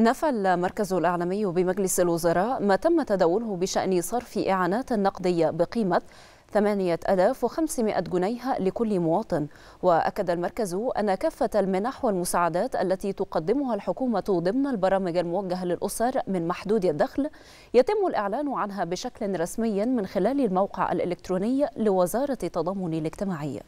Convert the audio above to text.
نفى المركز الإعلامي بمجلس الوزراء ما تم تداوله بشأن صرف إعانات نقدية بقيمة 8500 جنيه لكل مواطن وأكد المركز أن كافة المنح والمساعدات التي تقدمها الحكومة ضمن البرامج الموجهة للأسر من محدود الدخل يتم الإعلان عنها بشكل رسمي من خلال الموقع الإلكتروني لوزارة التضامن الاجتماعي